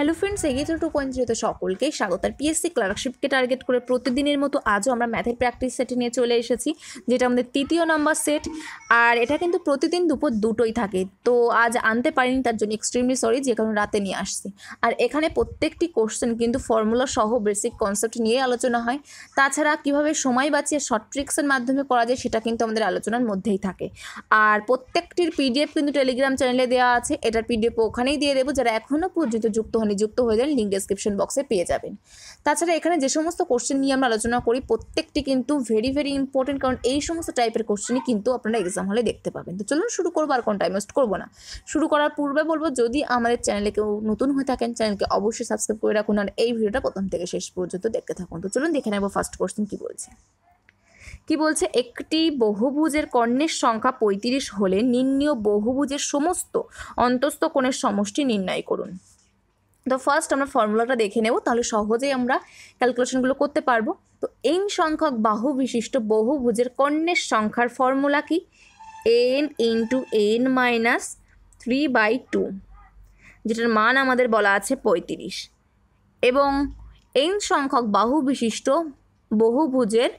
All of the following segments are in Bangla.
হ্যালো ফ্রেন্ডস এগিয়ে টু পয়েন্ট জিরোতে সকলকে স্বাগত আর পিএসসি ক্লার্কশিপকে টার্গেট করে প্রতিদিনের মতো আজও আমরা ম্যাথের প্র্যাকটিস সেটে নিয়ে চলে এসেছি যেটা আমাদের তৃতীয় নম্বর সেট আর এটা কিন্তু প্রতিদিন দুপুর দুটোই থাকে তো আজ আনতে পারিনি তার জন্য এক্সট্রিমলি সরি যে কারণে রাতে নিয়ে আসছি আর এখানে প্রত্যেকটি কোশ্চেন কিন্তু ফর্মুলা সহ বেসিক কনসেপ্ট নিয়ে আলোচনা হয় তাছাড়া কিভাবে সময় বাঁচিয়ে শর্ট ট্রিক্সের মাধ্যমে করা যায় সেটা কিন্তু আমাদের আলোচনার মধ্যেই থাকে আর প্রত্যেকটির পিডিএফ কিন্তু টেলিগ্রাম চ্যানেলে দেওয়া আছে এটার পিডিএফ ওখানেই দিয়ে দেবো যারা এখনও পর্যন্ত যুক্ত হন এখনই মানে যুক্ত হয়ে যান লিঙ্ক ডেসক্রিপশন বক্সে পেয়ে যাবেন তাছাড়া এখানে যে সমস্ত কোশ্চেন নিয়ে আমরা আলোচনা করি প্রত্যেকটি কিন্তু ভেরি ভেরি ইম্পর্টেন্ট কারণ এই সমস্ত টাইপের কোশ্চেনই কিন্তু আপনারা এক্সাম হলে দেখতে পাবেন তো চলুন শুরু করবো আর কোন টাইম ওয়েস্ট করবো না শুরু করার পূর্বে বলবো যদি আমাদের চ্যানেলে কেউ নতুন হয়ে থাকেন চ্যানেলকে অবশ্যই সাবস্ক্রাইব করে রাখুন আর এই ভিডিওটা প্রথম থেকে শেষ পর্যন্ত দেখতে থাকুন তো চলুন দেখে নেবো ফার্স্ট কোশ্চেন কী বলছে কি বলছে একটি বহুভুজের কর্ণের সংখ্যা পঁয়ত্রিশ হলে নিম্নীয় বহুভুজের সমস্ত অন্তস্থ কোণের সমষ্টি নির্ণয় করুন তো ফার্স্ট আমরা ফর্মুলাটা দেখে নেব তাহলে সহজেই আমরা ক্যালকুলেশনগুলো করতে পারবো তো এন সংখ্যক বাহু বিশিষ্ট বহুভুজের কর্ণের সংখ্যার ফর্মুলা কি N into N minus three by two যেটার মান আমাদের বলা আছে পঁয়ত্রিশ এবং এন সংখ্যক বাহু বিশিষ্ট বহুভুজের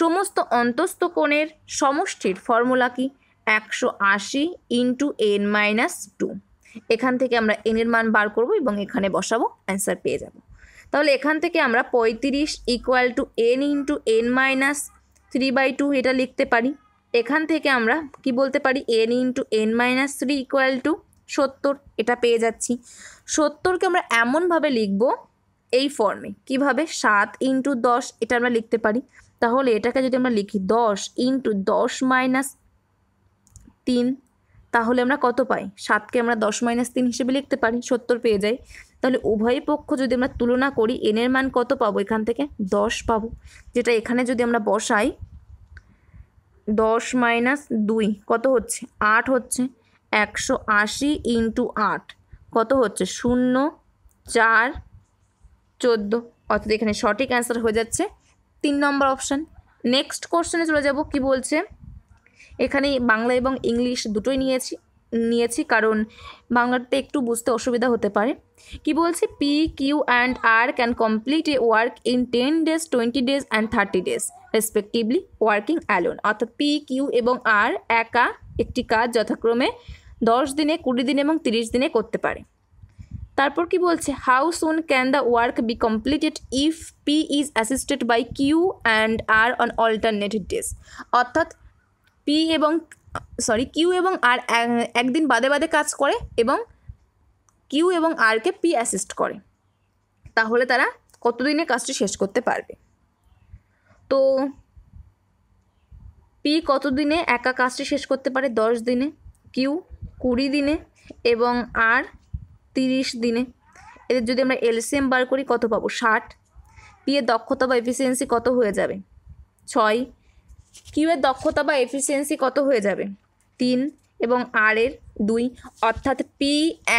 সমস্ত অন্তস্থ কোণের সমষ্টির ফর্মুলা কি একশো আশি ইন্টু এন মাইনাস টু এখান থেকে আমরা এনের মান বার করব এবং এখানে বসাবো অ্যান্সার পেয়ে যাব তাহলে এখান থেকে আমরা পঁয়ত্রিশ equal to N into N minus three by two এটা লিখতে পারি এখান থেকে আমরা কি বলতে পারি N into N minus three equal to সত্তর এটা পেয়ে যাচ্ছি সত্তরকে আমরা এমনভাবে লিখব এই ফর্মে কিভাবে সাত ইন্টু দশ এটা আমরা লিখতে পারি তাহলে এটাকে যদি আমরা লিখি দশ ইন্টু দশ মাইনাস তিন তাহলে আমরা কত পাই সাতকে আমরা দশ মাইনাস তিন হিসেবে লিখতে পারি সত্তর পেয়ে যাই তাহলে উভয় পক্ষ যদি আমরা তুলনা করি এনের মান কত পাবো এখান থেকে দশ পাবো যেটা এখানে যদি আমরা বসাই দশ মাইনাস দুই কত হচ্ছে আট হচ্ছে একশো আশি ইন্টু আট কত হচ্ছে শূন্য চার চোদ্দ অর্থাৎ এখানে সঠিক অ্যান্সার হয়ে যাচ্ছে তিন নম্বর অপশান নেক্সট কোশ্চেনে চলে যাব কি বলছে এখানে বাংলা এবং ইংলিশ দুটোই নিয়েছি নিয়েছি কারণ বাংলাতে একটু বুঝতে অসুবিধা হতে পারে কি বলছে P Q and R can complete a work in ten days twenty days and thirty days respectively working alone অর্থাৎ পি কিউ এবং আর একা একটি কাজ যথাক্রমে দশ দিনে কুড়ি দিন এবং তিরিশ দিনে করতে পারে তারপর কি বলছে how soon can the work be completed if P is assisted by Q and R on alternative days অর্থাৎ পি এবং সরি কিউ এবং আর একদিন বাদে বাদে কাজ করে এবং কিউ এবং আরকে পি অ্যাসিস্ট করে তাহলে তারা কতদিনে কাজটি শেষ করতে পারবে তো পি কতদিনে একা কাজটি শেষ করতে পারে দশ দিনে কিউ কুড়ি দিনে এবং আর তিরিশ দিনে এদের যদি আমরা এলসিএম বার করি কত পাবো ষাট পি এর দক্ষতা বা এফিসিয়েন্সি কত হয়ে যাবে ছয় কিউয়ের দক্ষতা বা এফিসিয়েন্সি কত হয়ে যাবে তিন এবং আর এর দুই অর্থাৎ পি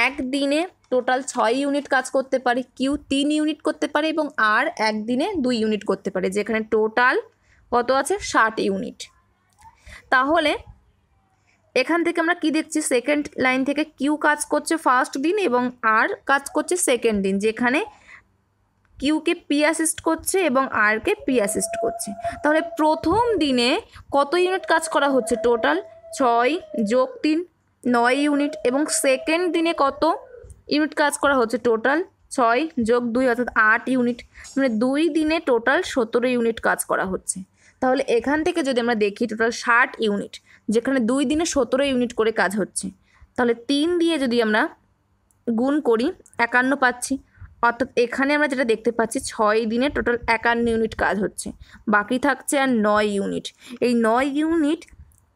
এক দিনে টোটাল ছয় ইউনিট কাজ করতে পারে কিউ তিন ইউনিট করতে পারে এবং আর একদিনে দুই ইউনিট করতে পারে যেখানে টোটাল কত আছে ষাট ইউনিট তাহলে এখান থেকে আমরা কি দেখছি সেকেন্ড লাইন থেকে কিউ কাজ করছে ফার্স্ট দিন এবং আর কাজ করছে সেকেন্ড দিন যেখানে কিউকে পি অ্যাসিস্ট করছে এবং আরকে পি অ্যাসিস্ট করছে তাহলে প্রথম দিনে কত ইউনিট কাজ করা হচ্ছে টোটাল ছয় যোগ তিন নয় ইউনিট এবং সেকেন্ড দিনে কত ইউনিট কাজ করা হচ্ছে টোটাল ছয় যোগ দুই অর্থাৎ আট ইউনিট মানে দুই দিনে টোটাল সতেরো ইউনিট কাজ করা হচ্ছে তাহলে এখান থেকে যদি আমরা দেখি টোটাল ষাট ইউনিট যেখানে দুই দিনে সতেরো ইউনিট করে কাজ হচ্ছে তাহলে তিন দিয়ে যদি আমরা গুণ করি একান্ন পাচ্ছি অর্থাৎ এখানে আমরা যেটা দেখতে পাচ্ছি ছয় দিনে টোটাল একান্ন ইউনিট কাজ হচ্ছে বাকি থাকছে আর নয় ইউনিট এই নয় ইউনিট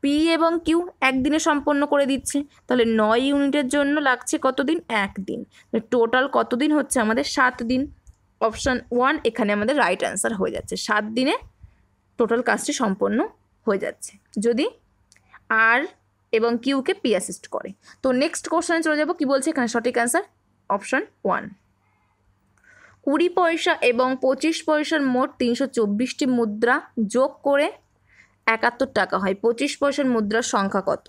পি এবং কিউ একদিনে সম্পন্ন করে দিচ্ছে তাহলে নয় ইউনিটের জন্য লাগছে কতদিন একদিন টোটাল কতদিন হচ্ছে আমাদের সাত দিন অপশান ওয়ান এখানে আমাদের রাইট অ্যান্সার হয়ে যাচ্ছে সাত দিনে টোটাল কাজটি সম্পন্ন হয়ে যাচ্ছে যদি আর এবং কিউকে পি অ্যাসিস্ট করে তো নেক্সট কোশ্চেনে চলে যাব কি বলছে এখানে সঠিক অ্যান্সার অপশান ওয়ান কুড়ি পয়সা এবং পঁচিশ পয়সার মোট তিনশো চব্বিশটি মুদ্রা যোগ করে একাত্তর টাকা হয় পঁচিশ পয়সার মুদ্রার সংখ্যা কত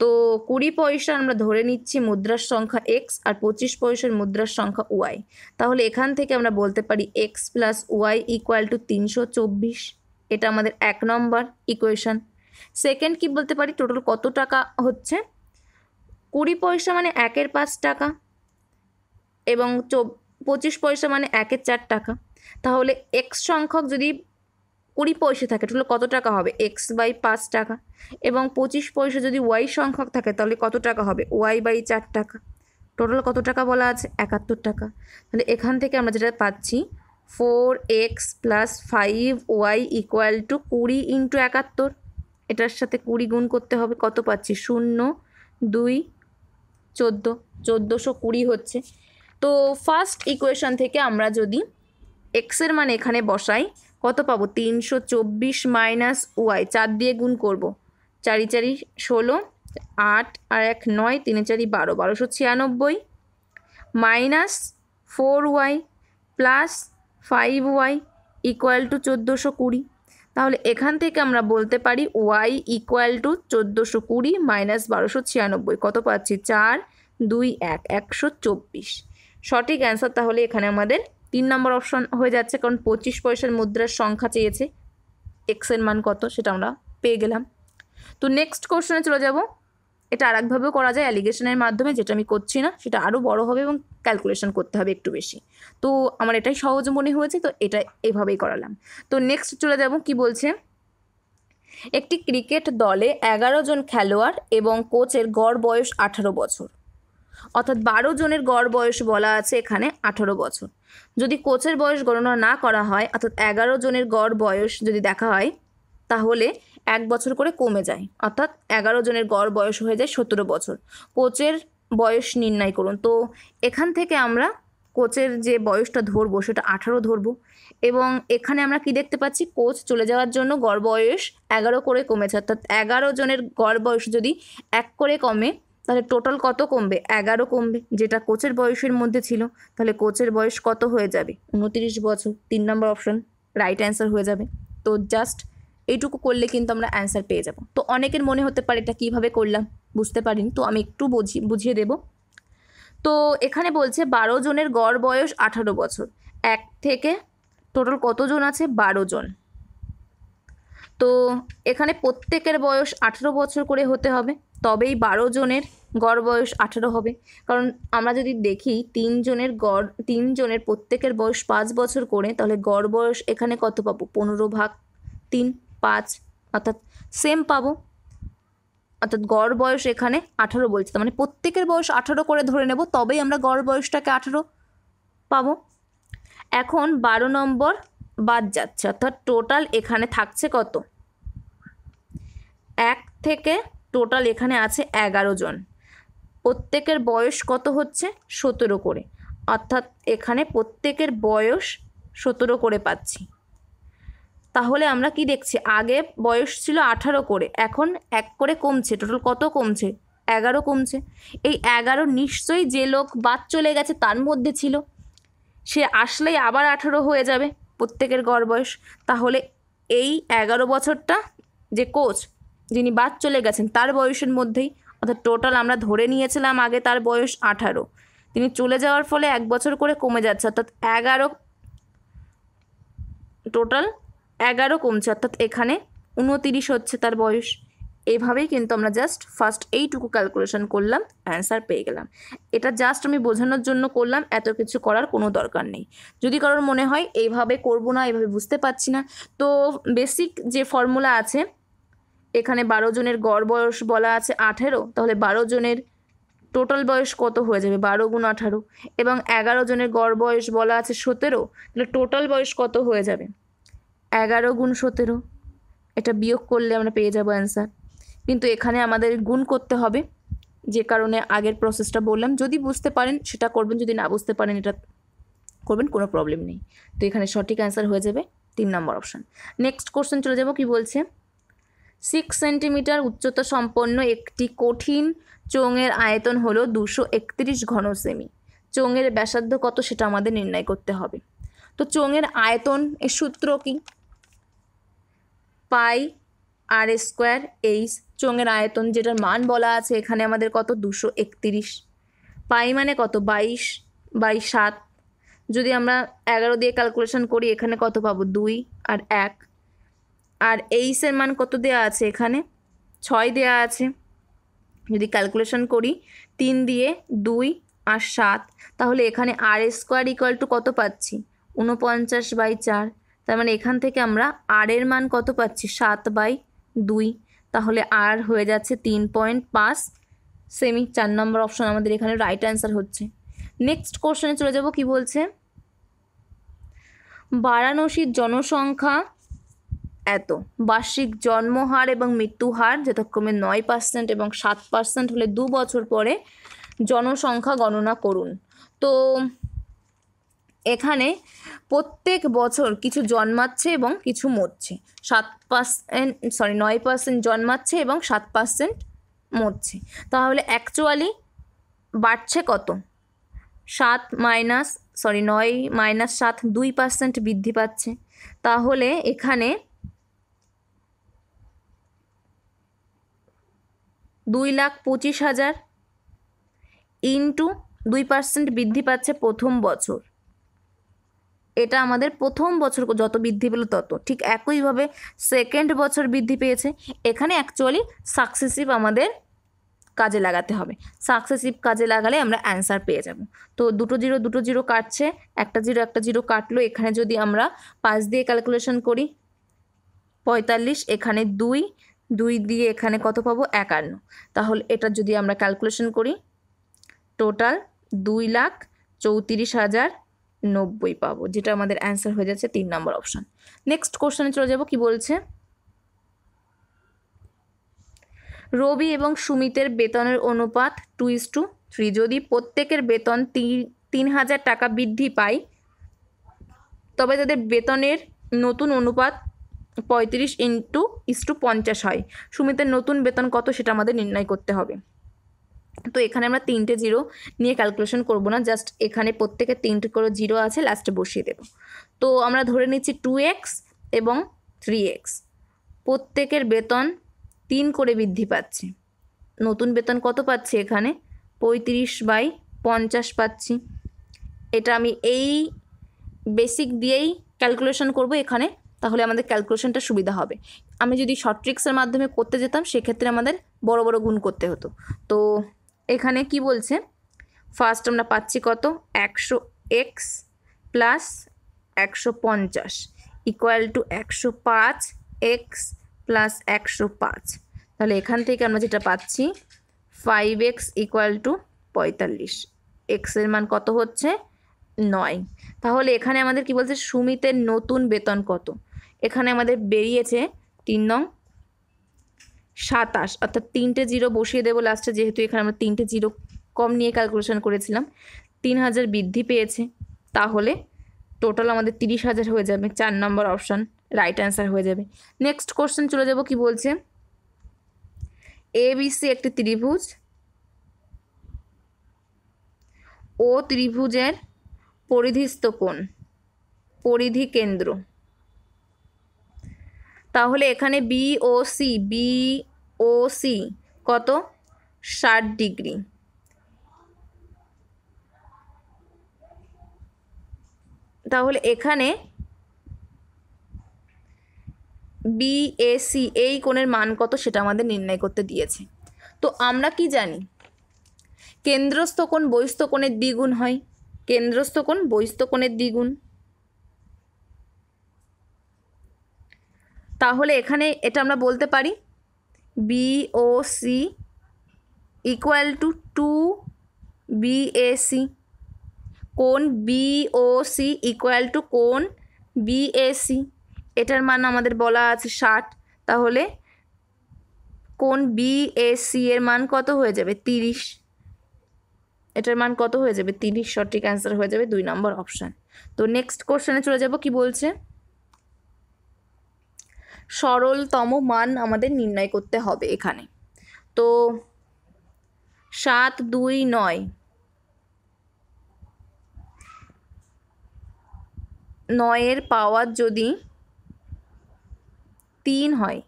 তো কুড়ি পয়সা আমরা ধরে নিচ্ছি মুদ্রার সংখ্যা এক্স আর পঁচিশ পয়সার মুদ্রার সংখ্যা ওয়াই তাহলে এখান থেকে আমরা বলতে পারি X plus Y equal to তিনশো চব্বিশ এটা আমাদের এক নম্বর ইকুয়েশান সেকেন্ড কি বলতে পারি টোটাল কত টাকা হচ্ছে কুড়ি পয়সা মানে একের পাঁচ টাকা এবং পঁচিশ পয়সা মানে একের চার টাকা তাহলে এক্স সংখ্যক যদি কুড়ি পয়সা থাকে তাহলে কত টাকা হবে এক্স বাই পাঁচ টাকা এবং পঁচিশ পয়সা যদি ওয়াই সংখ্যক থাকে তাহলে কত টাকা হবে ওয়াই বাই চার টাকা টোটাল কত টাকা বলা আছে একাত্তর টাকা তাহলে এখান থেকে আমরা যেটা পাচ্ছি four X plus five Y equal to কুড়ি ইন্টু একাত্তর এটার সাথে কুড়ি গুণ করতে হবে কত পাচ্ছি শূন্য দুই চোদ্দো চোদ্দোশো কুড়ি হচ্ছে তো ফার্স্ট ইকুয়েশন থেকে আমরা যদি এক্সের মান এখানে বসাই কত পাবো তিনশো চব্বিশ মাইনাস ওয়াই চার দিয়ে গুণ করব চারি চারি ষোলো আট আর এক নয় তিনে চারি বারো বারোশো ছিয়ানব্বই minus four Y plus five Y equal to চোদ্দোশো কুড়ি তাহলে এখান থেকে আমরা বলতে পারি ওয়াই ইকুয়াল টু চোদ্দোশো কুড়ি মাইনাস বারোশো ছিয়ানব্বই কত পাচ্ছি চার দুই এক একশো চব্বিশ সঠিক অ্যান্সার তাহলে এখানে আমাদের তিন নম্বর অপশন হয়ে যাচ্ছে কারণ পঁচিশ পয়সার মুদ্রার সংখ্যা চেয়েছে এক্সের মান কত সেটা আমরা পেয়ে গেলাম তো নেক্সট কোশ্চেনে চলে যাব এটা আর একভাবেও করা যায় অ্যালিগেশনের মাধ্যমে যেটা আমি করছি না সেটা আরও বড় হবে এবং ক্যালকুলেশন করতে হবে একটু বেশি তো আমার এটাই সহজ মনে হয়েছে তো এটা এভাবেই করালাম তো নেক্সট চলে যাব কি বলছে একটি ক্রিকেট দলে এগারো জন খেলোয়াড় এবং কোচের গড় বয়স আঠারো বছর অর্থাৎ বারো জনের গড় বয়স বলা আছে এখানে আঠারো বছর যদি কোচের বয়স গণনা না করা হয় অর্থাৎ এগারো জনের গড় বয়স যদি দেখা হয় তাহলে এক বছর করে কমে যায় অর্থাৎ এগারো জনের গড় বয়স হয়ে যায় সতেরো বছর কোচের বয়স নির্ণয় করুন তো এখান থেকে আমরা কোচের যে বয়সটা ধরবো সেটা আঠারো ধরবো এবং এখানে আমরা কি দেখতে পাচ্ছি কোচ চলে যাওয়ার জন্য গড় বয়স এগারো করে কমেছে অর্থাৎ এগারো জনের গড় বয়স যদি এক করে কমে তাহলে টোটাল কত কমবে এগারো কমবে যেটা কোচের বয়সের মধ্যে ছিল তাহলে কোচের বয়স কত হয়ে যাবে উনতিরিশ বছর তিন নম্বর অপশন রাইট অ্যান্সার হয়ে যাবে তো জাস্ট এইটুকু করলে কিন্তু আমরা অ্যান্সার পেয়ে যাব তো অনেকের মনে হতে পারে এটা কীভাবে করলাম বুঝতে পারিনি তো আমি একটু বুঝি বুঝিয়ে দেব তো এখানে বলছে বারো জনের গড় বয়স আঠারো বছর এক থেকে টোটাল কতজন আছে বারো জন তো এখানে প্রত্যেকের বয়স আঠেরো বছর করে হতে হবে তবেই বারো জনের গড় বয়স আঠেরো হবে কারণ আমরা যদি দেখি তিনজনের গড় তিনজনের প্রত্যেকের বয়স পাঁচ বছর করে তাহলে গড় বয়স এখানে কত পাবো পনেরো ভাগ তিন পাঁচ অর্থাৎ সেম পাবো অর্থাৎ গড় বয়স এখানে আঠারো বলছে তার মানে প্রত্যেকের বয়স আঠারো করে ধরে নেব তবেই আমরা গড় বয়সটাকে আঠারো পাবো এখন বারো নম্বর বাদ যাচ্ছে অর্থাৎ টোটাল এখানে থাকছে কত এক থেকে টোটাল এখানে আছে এগারো জন প্রত্যেকের বয়স কত হচ্ছে সতেরো করে অর্থাৎ এখানে প্রত্যেকের বয়স সতেরো করে পাচ্ছি তাহলে আমরা কি দেখছি আগে বয়স ছিল আঠারো করে এখন এক করে কমছে টোটাল কত কমছে এগারো কমছে এই এগারো নিশ্চয়ই যে লোক বাদ চলে গেছে তার মধ্যে ছিল সে আসলেই আবার আঠারো হয়ে যাবে প্রত্যেকের গড় বয়স তাহলে এই এগারো বছরটা যে কোচ যিনি বাদ চলে গেছেন তার বয়সের মধ্যেই অর্থাৎ টোটাল আমরা ধরে নিয়েছিলাম আগে তার বয়স আঠারো তিনি চলে যাওয়ার ফলে এক বছর করে কমে যাচ্ছে অর্থাৎ এগারো টোটাল এগারো কমছে অর্থাৎ এখানে উনতিরিশ হচ্ছে তার বয়স এভাবেই কিন্তু আমরা জাস্ট ফার্স্ট এইটুকু ক্যালকুলেশন করলাম অ্যান্সার পেয়ে গেলাম এটা জাস্ট আমি বোঝানোর জন্য করলাম এত কিছু করার কোনো দরকার নেই যদি কারোর মনে হয় এইভাবে করব না এভাবে বুঝতে পারছি না তো বেসিক যে ফর্মুলা আছে এখানে বারো জনের গড় বয়স বলা আছে আঠেরো তাহলে বারো জনের টোটাল বয়স কত হয়ে যাবে বারো গুণ আঠারো এবং এগারো জনের গড় বয়স বলা আছে সতেরো তাহলে টোটাল বয়স কত হয়ে যাবে এগারো গুণ সতেরো এটা বিয়োগ করলে আমরা পেয়ে যাবো অ্যান্সার কিন্তু এখানে আমাদের গুণ করতে হবে যে কারণে আগের প্রসেসটা বললাম যদি বুঝতে পারেন সেটা করবেন যদি না বুঝতে পারেন এটা করবেন কোনো প্রবলেম নেই তো এখানে সঠিক অ্যান্সার হয়ে যাবে তিন নম্বর অপশান নেক্সট কোশ্চেন চলে যাব কি বলছে সিক্স সেন্টিমিটার উচ্চতা সম্পন্ন একটি কঠিন চোঙের আয়তন হল দুশো একত্রিশ ঘন সেমি চোঙের ব্যাসার্ধ কত সেটা আমাদের নির্ণয় করতে হবে তো চোঙের আয়তন এর সূত্র কি পাই আর স্কোয়ার এইচ চোঙের আয়তন যেটার মান বলা আছে এখানে আমাদের কত দুশো একত্রিশ পাই মানে কত বাইশ বাই সাত যদি আমরা এগারো দিয়ে ক্যালকুলেশন করি এখানে কত পাবো দুই আর এক আর এইসের মান কত দেয়া আছে এখানে ছয় দেয়া আছে যদি ক্যালকুলেশন করি তিন দিয়ে দুই আর সাত তাহলে এখানে আর স্কোয়ার ইকুয়াল টু কত পাচ্ছি উনপঞ্চাশ বাই চার তার মানে এখান থেকে আমরা আর এর মান কত পাচ্ছি সাত বাই দুই তাহলে আর হয়ে যাচ্ছে তিন পয়েন্ট পাঁচ সেমি চার নম্বর অপশন আমাদের এখানে রাইট অ্যান্সার হচ্ছে নেক্সট কোশ্চেনে চলে যাব কি বলছে বারাণসীর জনসংখ্যা এত বার্ষিক জন্মহার এবং মৃত্যুহার যথাক্রমে নয় পার্সেন্ট এবং সাত পার্সেন্ট হলে দু বছর পরে জনসংখ্যা গণনা করুন তো এখানে প্রত্যেক বছর কিছু জন্মাচ্ছে এবং কিছু মরছে সাত পার্সেন্ট সরি নয় পার্সেন্ট জন্মাচ্ছে এবং সাত পার্সেন্ট মরছে তাহলে অ্যাকচুয়ালি বাড়ছে কত সাত মাইনাস সরি নয় মাইনাস সাত দুই পার্সেন্ট বৃদ্ধি পাচ্ছে তাহলে এখানে দুই লাখ পঁচিশ হাজার ইন্টু দুই পার্সেন্ট বৃদ্ধি পাচ্ছে প্রথম বছর এটা আমাদের প্রথম বছর যত বৃদ্ধি পেল তত ঠিক একইভাবে সেকেন্ড বছর বৃদ্ধি পেয়েছে এখানে অ্যাকচুয়ালি সাকসেসিভ আমাদের কাজে লাগাতে হবে সাকসেসিভ কাজে লাগালে আমরা অ্যান্সার পেয়ে যাব তো দুটো জিরো দুটো জিরো কাটছে একটা জিরো একটা জিরো কাটলো এখানে যদি আমরা পাঁচ দিয়ে ক্যালকুলেশন করি পঁয়তাল্লিশ এখানে দুই দুই দিয়ে এখানে কত পাবো একান্ন তাহলে এটা যদি আমরা ক্যালকুলেশন করি টোটাল দুই লাখ চৌত্রিশ হাজার নব্বই পাবো যেটা আমাদের অ্যান্সার হয়ে যাচ্ছে তিন নম্বর অপশান নেক্সট কোশ্চানে চলে যাব কি বলছে রবি এবং সুমিতের বেতনের অনুপাত টু ইস টু থ্রি যদি প্রত্যেকের বেতন তিন হাজার টাকা বৃদ্ধি পায় তবে তাদের বেতনের নতুন অনুপাত পঁয়ত্রিশ ইন্টু ইস্টু টু পঞ্চাশ হয় সুমিতের নতুন বেতন কত সেটা আমাদের নির্ণয় করতে হবে তো এখানে আমরা তিনটে জিরো নিয়ে ক্যালকুলেশন করব না জাস্ট এখানে প্রত্যেকে তিনটে করে জিরো আছে লাস্টে বসিয়ে দেব তো আমরা ধরে নিচ্ছি টু এক্স এবং থ্রি এক্স প্রত্যেকের বেতন তিন করে বৃদ্ধি পাচ্ছে নতুন বেতন কত পাচ্ছি এখানে পঁয়ত্রিশ বাই পঞ্চাশ পাচ্ছি এটা আমি এই বেসিক দিয়েই ক্যালকুলেশন করব এখানে তাহলে আমাদের ক্যালকুলেশনটা সুবিধা হবে আমি যদি শর্ট ট্রিক্সের মাধ্যমে করতে যেতাম সেক্ষেত্রে আমাদের বড় বড় গুণ করতে হতো তো এখানে কি বলছে ফার্স্ট আমরা পাচ্ছি কত একশো এক্স প্লাস একশো পঞ্চাশ ইকুয়াল টু একশো পাঁচ এক্স প্লাস একশো পাঁচ তাহলে এখান থেকে আমরা যেটা পাচ্ছি ফাইভ এক্স ইকুয়াল টু পঁয়তাল্লিশ এক্সের মান কত হচ্ছে নয় তাহলে এখানে আমাদের কি বলছে সুমিতের নতুন বেতন কত এখানে আমাদের বেরিয়েছে তিন নং সাতাশ অর্থাৎ তিনটে জিরো বসিয়ে দেবো লাস্টে যেহেতু এখানে আমরা তিনটে জিরো কম নিয়ে ক্যালকুলেশন করেছিলাম তিন হাজার বৃদ্ধি পেয়েছে তাহলে টোটাল আমাদের তিরিশ হাজার হয়ে যাবে চার নম্বর অপশান রাইট অ্যান্সার হয়ে যাবে নেক্সট কোশ্চেন চলে যাব কি বলছে এ বিসি একটি ত্রিভুজ ও ত্রিভুজের পরিধিস্থ কোণ পরিধি কেন্দ্র তাহলে এখানে B O C B O C কত ষাট ডিগ্রি তাহলে এখানে বিএসি এই কোণের মান কত সেটা আমাদের নির্ণয় করতে দিয়েছে তো আমরা কি জানি কেন্দ্রস্থ কোণ বহিস্থ কোণের দ্বিগুণ হয় কেন্দ্রস্থ কোণ বহিস্থ কোণের দ্বিগুণ তাহলে এখানে এটা আমরা বলতে পারি BOC equal to two BAC কোন বিওসি ইকুয়াল টু কোন বিএসি এটার মান আমাদের বলা আছে ষাট তাহলে কোন বিএসি এর মান কত হয়ে যাবে তিরিশ এটার মান কত হয়ে যাবে তিরিশ সঠিক অ্যান্সার হয়ে যাবে দুই নম্বর অপশান তো নেক্সট কোশ্চেনে চলে যাব কি বলছে সরলতম মান আমাদের নির্ণয় করতে হবে এখানে তো সাত দুই নয় নয়ের পাওয়ার যদি তিন হয়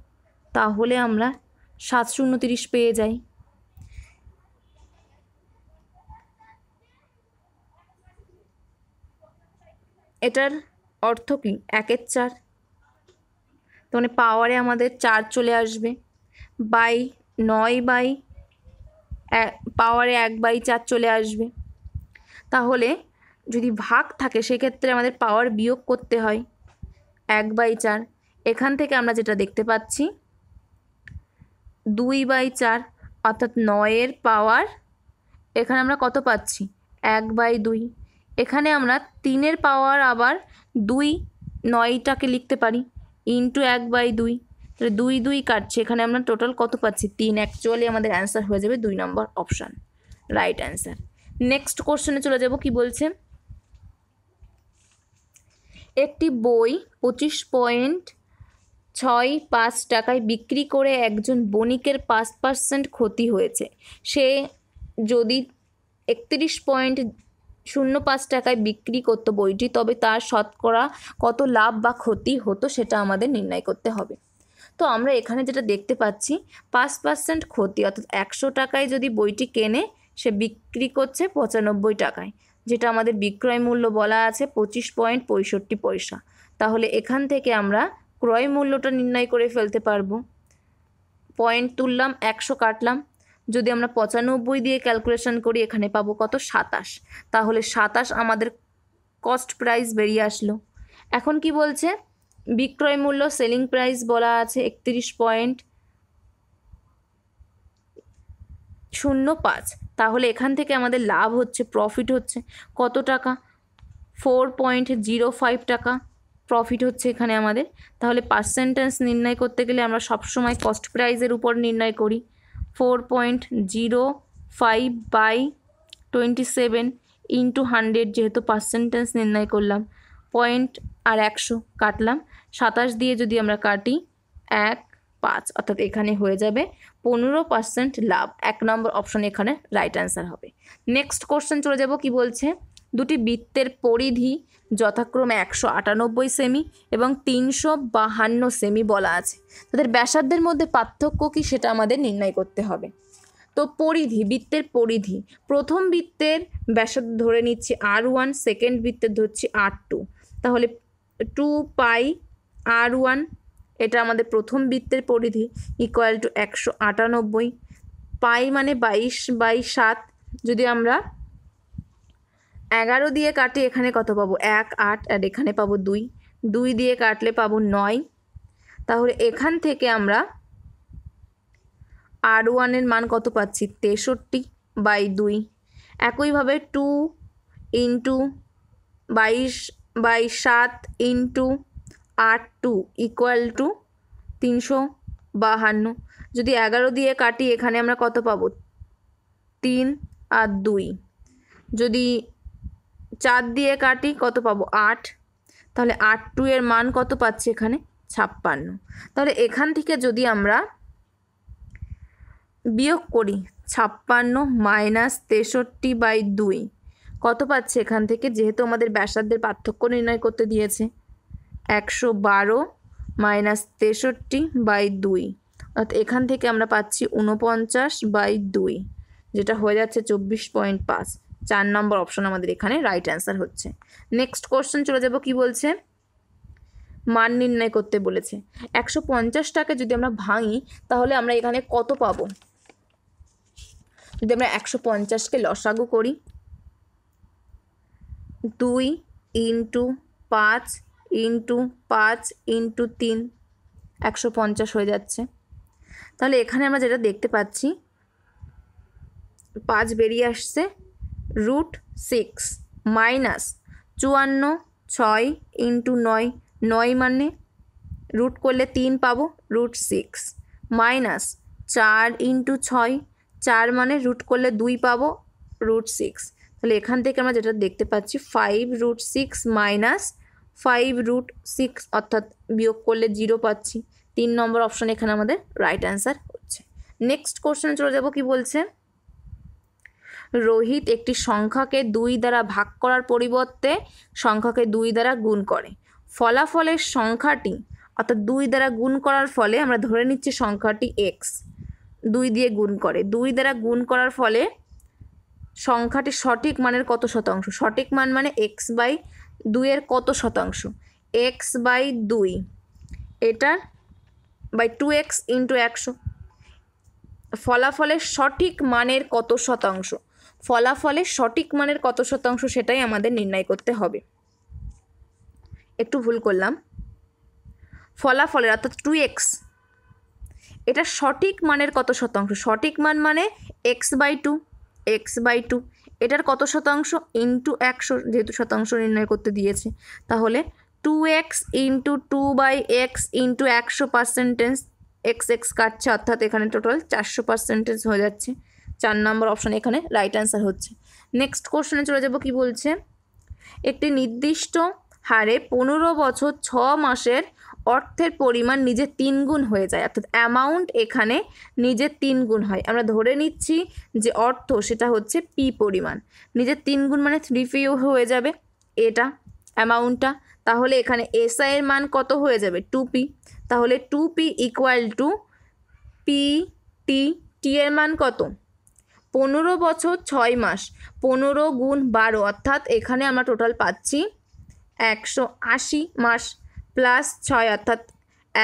তাহলে আমরা সাত শূন্য তিরিশ পেয়ে যাই এটার অর্থ কি একের চার তো মানে পাওয়ারে আমাদের চার চলে আসবে বাই নয় বাই পাওয়ারে এক বাই চার চলে আসবে তাহলে যদি ভাগ থাকে সেক্ষেত্রে আমাদের পাওয়ার বিয়োগ করতে হয় এক বাই চার এখান থেকে আমরা যেটা দেখতে পাচ্ছি দুই বাই চার অর্থাৎ নয়ের পাওয়ার এখানে আমরা কত পাচ্ছি এক বাই দুই এখানে আমরা তিনের পাওয়ার আবার দুই নয়টাকে লিখতে পারি ইন্টু এক বাই দুই তাহলে দুই দুই কাটছে এখানে আমরা টোটাল কত পাচ্ছি তিন অ্যাকচুয়ালি আমাদের অ্যান্সার হয়ে যাবে দুই নম্বর অপশান রাইট অ্যান্সার নেক্সট কোশ্চেনে চলে যাব কি বলছে একটি বই পঁচিশ পয়েন্ট ছয় পাঁচ টাকায় বিক্রি করে একজন বণিকের পাঁচ পার্সেন্ট ক্ষতি হয়েছে সে যদি একত্রিশ পয়েন্ট শূন্য পাঁচ টাকায় বিক্রি করতো বইটি তবে তার শতকরা কত লাভ বা ক্ষতি হতো সেটা আমাদের নির্ণয় করতে হবে তো আমরা এখানে যেটা দেখতে পাচ্ছি পাঁচ পার্সেন্ট ক্ষতি অর্থাৎ একশো টাকায় যদি বইটি কেনে সে বিক্রি করছে পঁচানব্বই টাকায় যেটা আমাদের বিক্রয় মূল্য বলা আছে পঁচিশ পয়েন্ট পঁয়ষট্টি পয়সা তাহলে এখান থেকে আমরা ক্রয় মূল্যটা নির্ণয় করে ফেলতে পারবো পয়েন্ট তুললাম একশো কাটলাম যদি আমরা পঁচানব্বই দিয়ে ক্যালকুলেশন করি এখানে পাবো কত সাতাশ তাহলে সাতাশ আমাদের কস্ট প্রাইস বেরিয়ে আসলো এখন কি বলছে বিক্রয় মূল্য সেলিং প্রাইস বলা আছে একত্রিশ পয়েন্ট শূন্য পাঁচ তাহলে এখান থেকে আমাদের লাভ হচ্ছে প্রফিট হচ্ছে কত টাকা ফোর পয়েন্ট জিরো ফাইভ টাকা প্রফিট হচ্ছে এখানে আমাদের তাহলে পার্সেন্টেন্স নির্ণয় করতে গেলে আমরা সবসময় কস্ট প্রাইজের উপর নির্ণয় করি four point zero five by twenty seven into hundred যেহেতু পার্সেন্টেজ নির্ণয় করলাম পয়েন্ট আর একশো কাটলাম সাতাশ দিয়ে যদি আমরা কাটি এক পাঁচ অর্থাৎ এখানে হয়ে যাবে পনেরো পার্সেন্ট লাভ এক নম্বর অপশন এখানে রাইট অ্যান্সার হবে নেক্সট কোশ্চেন চলে যাব কি বলছে দুটি বৃত্তের পরিধি যথাক্রমে একশো আটানব্বই সেমি এবং তিনশো বাহান্ন সেমি বলা আছে তাদের ব্যাসার্ধের মধ্যে পার্থক্য কী সেটা আমাদের নির্ণয় করতে হবে তো পরিধি বৃত্তের পরিধি প্রথম বৃত্তের ব্যাসার্ধ ধরে নিচ্ছি আর ওয়ান সেকেন্ড বৃত্তের ধরছি আর টু তাহলে টু পাই আর ওয়ান এটা আমাদের প্রথম বৃত্তের পরিধি ইকুয়াল টু একশো আটানব্বই পাই মানে বাইশ বাই সাত যদি আমরা এগারো দিয়ে কাটি এখানে কত পাবো এক আট আর এখানে পাবো দুই দুই দিয়ে কাটলে পাবো নয় তাহলে এখান থেকে আমরা আর ওয়ানের মান কত পাচ্ছি তেষট্টি বাই দুই একইভাবে টু ইন্টু বাইশ বাই সাত ইন্টু আট টু ইকুয়াল টু তিনশো বাহান্ন যদি এগারো দিয়ে কাটি এখানে আমরা কত পাবো তিন আর দুই যদি চার দিয়ে কাটি কত পাবো আট তাহলে আট টু এর মান কত পাচ্ছি এখানে ছাপ্পান্ন তাহলে এখান থেকে যদি আমরা বিয়োগ করি ছাপ্পান্ন মাইনাস তেষট্টি বাই দুই কত পাচ্ছে এখান থেকে যেহেতু আমাদের ব্যাসার্ধের পার্থক্য নির্ণয় করতে দিয়েছে একশো বারো মাইনাস তেষট্টি বাই দুই অর্থাৎ এখান থেকে আমরা পাচ্ছি উনপঞ্চাশ বাই দুই যেটা হয়ে যাচ্ছে চব্বিশ পয়েন্ট পাঁচ চার নম্বর অপশন আমাদের এখানে রাইট অ্যান্সার হচ্ছে নেক্সট কোশ্চেন চলে যাব কি বলছে মান নির্ণয় করতে বলেছে একশো পঞ্চাশটাকে যদি আমরা ভাঙি তাহলে আমরা এখানে কত পাবো যদি আমরা একশো পঞ্চাশকে লসাগু করি দুই ইন্টু পাঁচ ইন্টু পাঁচ ইন্টু তিন একশো পঞ্চাশ হয়ে যাচ্ছে তাহলে এখানে আমরা যেটা দেখতে পাচ্ছি পাঁচ বেরিয়ে আসছে রুট সিক্স মাইনাস চুয়ান্ন ছয় ইন্টু নয় নয় মানে রুট করলে তিন পাবো রুট সিক্স মাইনাস চার ইন্টু ছয় চার মানে রুট করলে দুই পাবো রুট সিক্স তাহলে এখান থেকে আমরা যেটা দেখতে পাচ্ছি five root six minus five root six অর্থাৎ বিয়োগ করলে জিরো পাচ্ছি তিন নম্বর অপশন এখানে আমাদের রাইট অ্যান্সার হচ্ছে নেক্সট কোশ্চেনে চলে যাব কি বলছে রোহিত একটি সংখ্যাকে দুই দ্বারা ভাগ করার পরিবর্তে সংখ্যাকে দুই দ্বারা গুণ করে ফলাফলের সংখ্যাটি অর্থাৎ দুই দ্বারা গুণ করার ফলে আমরা ধরে নিচ্ছি সংখ্যাটি এক্স দুই দিয়ে গুণ করে দুই দ্বারা গুণ করার ফলে সংখ্যাটি সঠিক মানের কত শতাংশ সঠিক মান মানে এক্স বাই দুইয়ের কত শতাংশ এক্স বাই দুই এটার বাই টু এক্স ইন্টু একশো ফলাফলের সঠিক মানের কত শতাংশ ফলাফলে সঠিক মানের কত শতাংশ সেটাই আমাদের নির্ণয় করতে হবে একটু ভুল করলাম ফলাফলের অর্থাৎ টু এক্স এটা সঠিক মানের কত শতাংশ সঠিক মান মানে X by two X by two এটার কত শতাংশ ইন্টু একশো যেহেতু শতাংশ নির্ণয় করতে দিয়েছে তাহলে two X into two by X into একশো পার্সেন্টেজ এক্স এক্স কাটছে অর্থাৎ এখানে টোটাল চারশো পার্সেন্টেজ হয়ে যাচ্ছে চার নম্বর অপশন এখানে রাইট অ্যান্সার হচ্ছে নেক্সট কোশ্চেনে চলে যাব কি বলছে একটি নির্দিষ্ট হারে পনেরো বছর ছ মাসের অর্থের পরিমাণ নিজের তিন গুণ হয়ে যায় অর্থাৎ অ্যামাউন্ট এখানে নিজের তিন গুণ হয় আমরা ধরে নিচ্ছি যে অর্থ সেটা হচ্ছে পি পরিমাণ নিজের তিন গুণ মানে থ্রি পিও হয়ে যাবে এটা অ্যামাউন্টটা তাহলে এখানে এসআই এর মান কত হয়ে যাবে টু পি তাহলে two P equal to P T T এর মান কত পনেরো বছর ছয় মাস পনেরো গুণ বারো অর্থাৎ এখানে আমরা টোটাল পাচ্ছি একশো আশি মাস প্লাস ছয় অর্থাৎ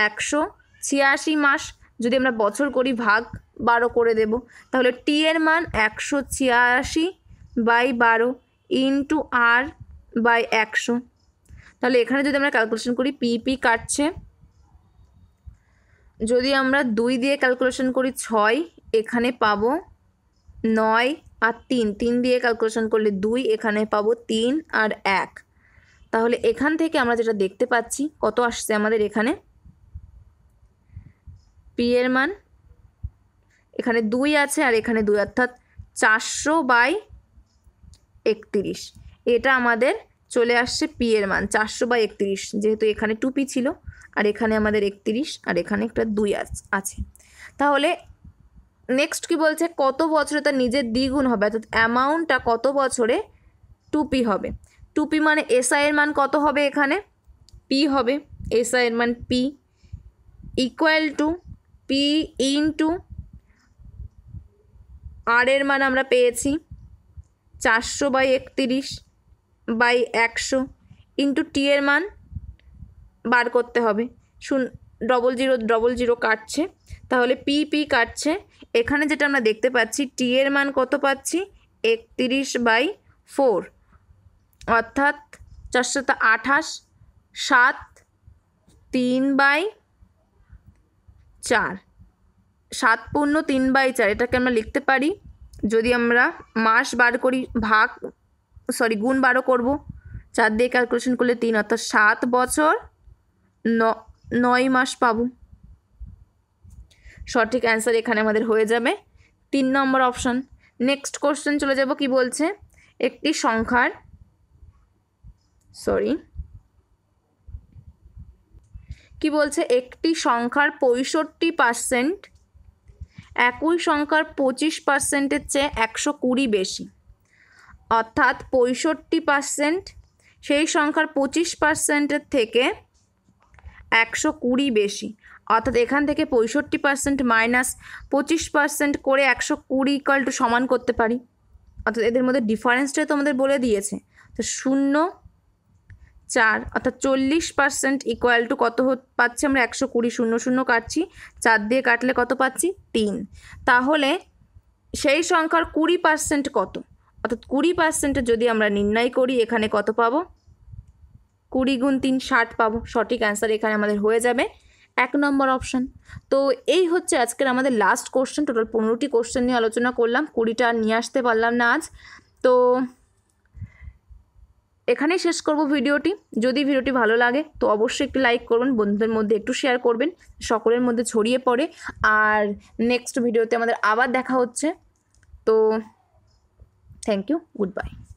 একশো ছিয়াশি মাস যদি আমরা বছর করি ভাগ বারো করে দেব তাহলে টি এর মান একশো ছিয়াশি বাই বারো ইন্টু আর বাই একশো তাহলে এখানে যদি আমরা ক্যালকুলেশন করি পিপি কাটছে যদি আমরা দুই দিয়ে ক্যালকুলেশন করি ছয় এখানে পাবো নয় আর তিন তিন দিয়ে ক্যালকুলেশন করলে দুই এখানে পাবো তিন আর এক তাহলে এখান থেকে আমরা যেটা দেখতে পাচ্ছি কত আসছে আমাদের এখানে পি এর মান এখানে দুই আছে আর এখানে দুই অর্থাৎ চারশো বাই একত্রিশ এটা আমাদের চলে আসছে পি এর মান চারশো বাই একত্রিশ যেহেতু এখানে টু পি ছিল আর এখানে আমাদের একত্রিশ আর এখানে একটা দুই আছে তাহলে নেক্সট কি বলছে কত বছরে তার নিজের দ্বিগুণ হবে অর্থাৎ অ্যামাউন্টটা কত বছরে টুপি হবে টুপি মানে এসআই এর মান কত হবে এখানে পি হবে এসআই এর মান P equal to P in R এর মান আমরা পেয়েছি চারশো বাই একত্রিশ বাই একশো ইন্টু টি এর মান বার করতে হবে শুন ডবল জিরো ডবল জিরো কাটছে তাহলে পি পি কাটছে এখানে যেটা আমরা দেখতে পাচ্ছি টি এর মান কত পাচ্ছি একত্রিশ বাই ফোর অর্থাৎ চারশত আঠাশ সাত তিন বাই চার সাত পূর্ণ তিন বাই চার এটাকে আমরা লিখতে পারি যদি আমরা মাস বার করি ভাগ সরি গুণ বারো করব চার দিয়ে ক্যালকুলেশন করলে তিন অর্থাৎ সাত বছর ন নয় মাস পাবো সঠিক অ্যান্সার এখানে আমাদের হয়ে যাবে তিন নম্বর অপশন নেক্সট কোশ্চেন চলে যাব কি বলছে একটি সংখ্যার সরি কি বলছে একটি সংখ্যার পঁয়ষট্টি পার্সেন্ট একই সংখ্যার পঁচিশ পার্সেন্টের চেয়ে একশো কুড়ি বেশি অর্থাৎ পঁয়ষট্টি পার্সেন্ট সেই সংখ্যার পঁচিশ পার্সেন্টের থেকে একশো কুড়ি বেশি অর্থাৎ এখান থেকে পঁয়ষট্টি পার্সেন্ট মাইনাস পঁচিশ পার্সেন্ট করে একশো কুড়ি ইকাল টু সমান করতে পারি অর্থাৎ এদের মধ্যে ডিফারেন্সটাই তোমাদের বলে দিয়েছে তো শূন্য চার অর্থাৎ চল্লিশ পার্সেন্ট ইকুয়াল টু কত পাচ্ছি আমরা একশো কুড়ি শূন্য শূন্য কাটছি চার দিয়ে কাটলে কত পাচ্ছি তিন তাহলে সেই সংখ্যার কুড়ি পার্সেন্ট কত অর্থাৎ কুড়ি পার্সেন্ট যদি আমরা নির্ণয় করি এখানে কত পাবো কুড়ি গুণ তিন ষাট পাবো সঠিক অ্যান্সার এখানে আমাদের হয়ে যাবে এক নম্বর অপশান তো এই হচ্ছে আজকের আমাদের লাস্ট কোশ্চেন টোটাল পনেরোটি কোশ্চেন নিয়ে আলোচনা করলাম কুড়িটা নিয়ে আসতে পারলাম না আজ তো এখানেই শেষ করব ভিডিওটি যদি ভিডিওটি ভালো লাগে তো অবশ্যই একটু লাইক করবেন বন্ধুদের মধ্যে একটু শেয়ার করবেন সকলের মধ্যে ছড়িয়ে পড়ে আর নেক্সট ভিডিওতে আমাদের আবার দেখা হচ্ছে তো থ্যাংক ইউ গুড বাই